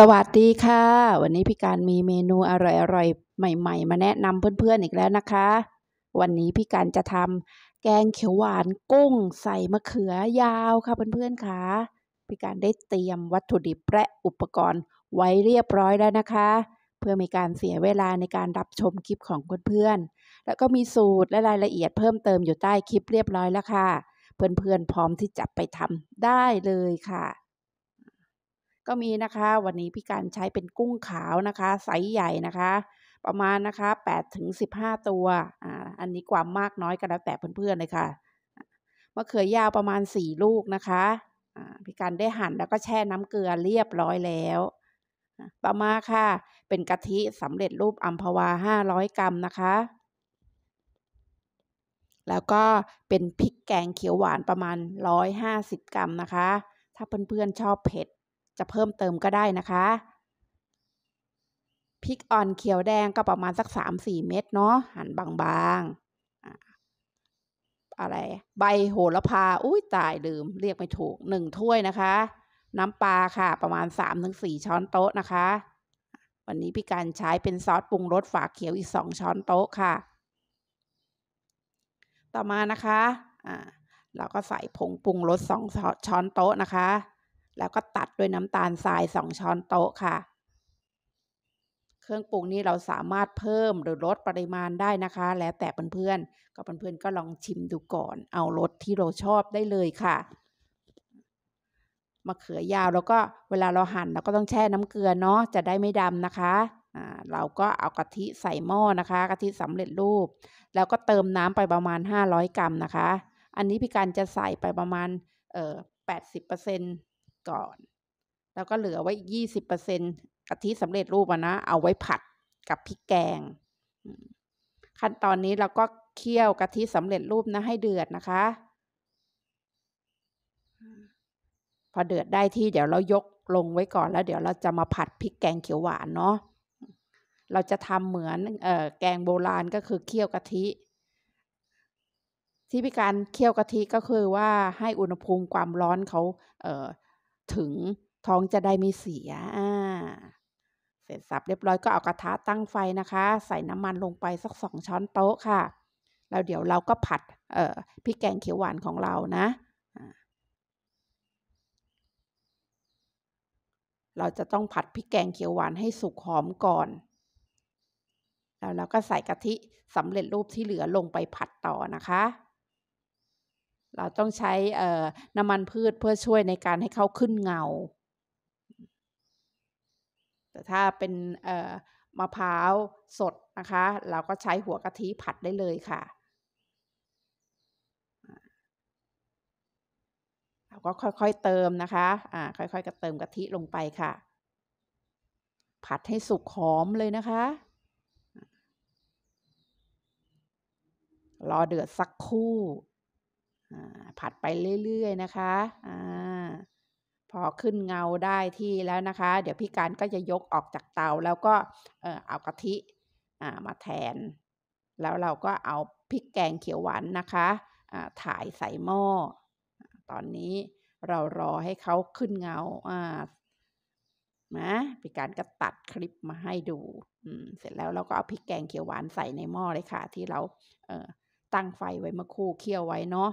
สวัสดีค่ะวันนี้พี่การมีเมนูอร่อยออร่ยใหม่ ๆ มาแนะนำเพื่อนๆอีกแล้วนะคะ วันนี้พี่การจะทำแกงเขียวหวานกุ้ง ใส่มะเขือยาวค่ะเพื่อนๆค่ะพี่การได้เตรียมวัตถุดิบและอุปกรณ์ไว้เรียบร้อยแล้วนะคะ เพื่อมีการเสียเวลาในการรับชมคลิปของเพื่อนๆแล้วก็มีสูตรและรายละเอียดเพิ่มเติมอยู่ใต้คลิปเรียบร้อยแล้วค่ะ เพื่อนๆพร้อมที่จะไปทำได้เลยค่ะก็มีนะคะวันนี้พี่การใช้เป็นกุ้งขาวนะคะไซส์ใหญ่นะคะ ประมาณนะคะ8ถึง15 ตัวอ่าอันนี้ความมากน้อยก็แล้วแต่เพื่อนๆเลยค่ะมะเขือยาวประมาณ 4 ลูกนะคะพี่การได้หั่นแล้วก็แช่น้ำเกลือเรียบร้อยแล้วต่อมาค่ะเป็นกะทิสำเร็จรูปอัมพวา500 กรัมนะคะ แล้วก็เป็นพริกแกงเขียวหวานประมาณ 150 กรัมนะคะ ถ้าเพื่อนๆ ชอบเผ็ดจะเพิ่มเติมก็ได้นะคะพริกอ่อนเขียวแดงก็ประมาณสักสามสี่เม็ดเนาะหั่นบางๆอะไรใบโหระพาอุ้ยตายลืมเรียกไม่ถูกหนึ่งถ้วยนะคะ น้ำปลาค่ะประมาณสามถึงสี่ช้อนโต๊ะนะคะ วันนี้พี่การใช้เป็นซอสปรุงรสฝาเขียวอีกสองช้อนโต๊ะค่ะ ต่อมานะคะอ่าเราก็ใส่ผงปรุงรสสองช้อนโต๊ะนะคะแล้วก็ตัดด้วยน้ำตาลทรายสองช้อนโต๊ะค่ะ เครื่องปรุงนี้เราสามารถเพิ่มหรือลดปริมาณได้นะคะ แล้วแต่เพื่อนๆก็เพื่อนๆก็ลองชิมดูก่อนเอารสที่เราชอบได้เลยค่ะ มะเขือยาวแล้วก็เวลาเราหั่นเราก็ต้องแช่น้ำเกลือเนาะ จะได้ไม่ดำนะคะ อ่า เราก็เอากะทิใส่หม้อนะคะ กะทิสำเร็จรูป แล้วก็เติมน้ำไปประมาณ500กรัมนะคะ อันนี้พี่การจะใส่ไปประมาณ เอ่อแปดสิบเปอร์เซ็นต์ก่อน แล้วก็เหลือไว้ยี่สิบเปอร์เซ็นตกะทิสำเร็จรูปนะเอาไว้ผัดกับพริกแกง ขั้นตอนนี้เราก็เคี่ยวกะทิสำเร็จรูปนะ ให้เดือดนะคะ พอเดือดได้ที่ เดี๋ยวเรายกลงไว้ก่อน แล้วเดี๋ยวเราจะมาผัดพริกแกงเขียวหวานเนาะเราจะทำเหมือนแกงโบราณก็คือเคี่ยวกะทิ ที่พิการเคี่ยวกะทิก็คือว่าให้อุณหภูมิความร้อนเขาเถึงท้องจะได้ไม่เสีย เสร็จสับเรียบร้อยก็เอากระทะตั้งไฟนะคะ ใส่น้ำมันลงไปสักสองช้อนโต๊ะค่ะแล้วเดี๋ยวเราก็ผัดเออพริกแกงเขียวหวานของเรานะเราจะต้องผัดพริกแกงเขียวหวานให้สุกหอมก่อน แล้วเราก็ใส่กะทิสำเร็จรูปที่เหลือลงไปผัดต่อนะคะเราต้องใช้น้ำมันพืชเพื่อช่วยในการให้เขาขึ้นเงา แต่ถ้าเป็นมะพร้าวสดนะคะ เราก็ใช้หัวกะทิผัดได้เลยค่ะ เราก็ค่อยๆเติมนะคะะค่อยๆกเติมกะทิลงไปค่ะ ผัดให้สุกหอมเลยนะคะ รอเดือดสักคู่ผัดไปเรื่อยๆนะคะอพอขึ้นเงาได้ที่แล้วนะคะ เดี๋ยวพี่การก็จะยกออกจากเตาแล้วก็เอากะทิมาแทน แล้วเราก็เอาพริกแกงเขียวหวานนะคะถ่ายใส่หม้อ ตอนนี้เรารอให้เขาขึ้นเงาอ่านะพี่การก็ตัดคลิปมาให้ดูเสร็จแล้วเราก็เอาพริกแกงเขียวหวานใส่ในหม้อเลยค่ะ ที่เราตั้งไฟไว้เมื่อคู่เคี่ยวไว้เนาะ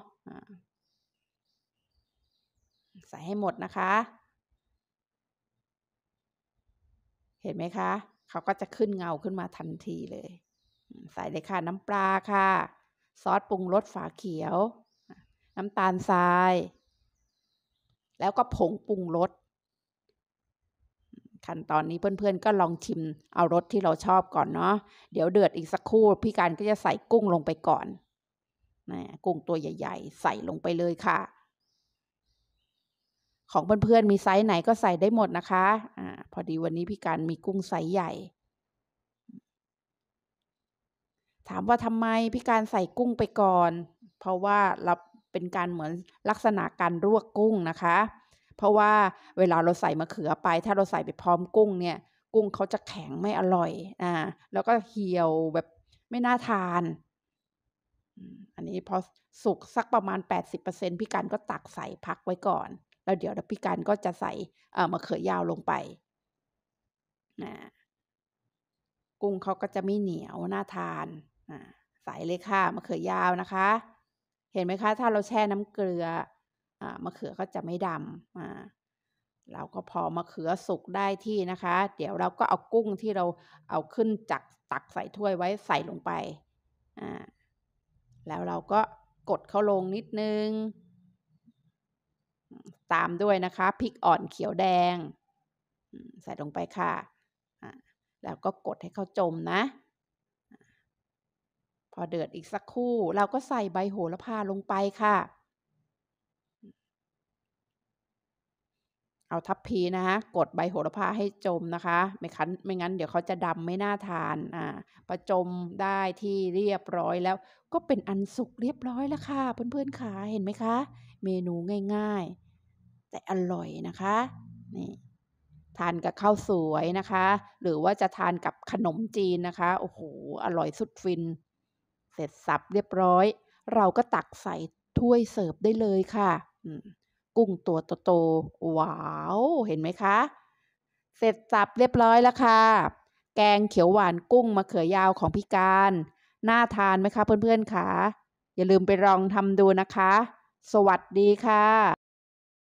ใส่ให้หมดนะคะ เห็นไหมคะ เขาก็จะขึ้นเงาขึ้นมาทันทีเลย ใส่เลยค่ะน้ำปลาค่ะ ซอสปรุงรสฝาเขียว น้ำตาลทราย แล้วก็ผงปรุงรสขั้นตอนนี้เพื่อนๆ ก็ลองชิมเอารสที่เราชอบก่อนเนาะเดี๋ยวเดือดอีกสักครู่ พี่การก็จะใส่กุ้งลงไปก่อนนะกุ้งตัวใหญ่ ๆ ใส่ลงไปเลยค่ะ ของเพื่อนๆมีไซส์ไหนก็ใส่ได้หมดนะคะอ่าพอดีวันนี้พี่การมีกุ้งไซส์ใหญ่ ถามว่าทำไมพี่การใส่กุ้งไปก่อน เพราะว่าเราเป็นการเหมือนลักษณะการรวกกุ้งนะคะ เพราะว่าเวลาเราใส่มะเขือไป ถ้าเราใส่ไปพร้อมกุ้งเนี่ย กุ้งเขาจะแข็งไม่อร่อยอ่าแล้วก็เหี่ยวแบบไม่น่าทานอันนี้พอสุกสักประมาณ 80%พี่การก็ตักใส่พักไว้ก่อน แล้วเดี๋ยวพี่การก็จะใส่มะเขือยาวลงไป นะ กุ้งเขาก็จะไม่เหนียวน่าทานนะใส่เลยค่ะมะเขือยาวนะคะ เห็นไหมคะถ้าเราแช่น้ำเกลือ อ่มะเขือก็จะไม่ดำอ่เราก็พอมะเขือสุกได้ที่นะคะ เดี๋ยวเราก็เอากุ้งที่เราเอาขึ้นจากตักใส่ถ้วยไว้ใส่ลงไป อ่าแล้วเราก็กดเขาลงนิดนึง ตามด้วยนะคะพริกอ่อนเขียวแดง ใส่ลงไปค่ะแล้วก็กดให้เขาจมนะ พอเดือดอีกสักครู่ เราก็ใส่ใบโหระพาลงไปค่ะเอาทับพีนะคะกดใบโหระพาให้จมนะคะไม่คันไม่งั้นเดี๋ยวเขาจะดำไม่น่าทานอ่าประจมได้ที่เรียบร้อยแล้วก็เป็นอันสุกเรียบร้อยแล้วค่ะ เพื่อนๆค่ะเห็นไหมคะ เมนูง่าย ๆ แต่อร่อยนะคะ นี่ ทานกับข้าวสวยนะคะ หรือว่าจะทานกับขนมจีนนะคะโอ้โหอร่อยสุดฟิน เสร็จสับเรียบร้อย เราก็ตักใส่ถ้วยเสิร์ฟได้เลยค่ะกุ้งตัวโตๆ ว้าว เห็นไหมคะ เสร็จสับเรียบร้อยแล้วค่ะ แกงเขียวหวานกุ้งมะเขือยาวของพี่การน่าทานไหมคะเพื่อนๆคะอย่าลืมไปลองทำดูนะคะ สวัสดีค่ะ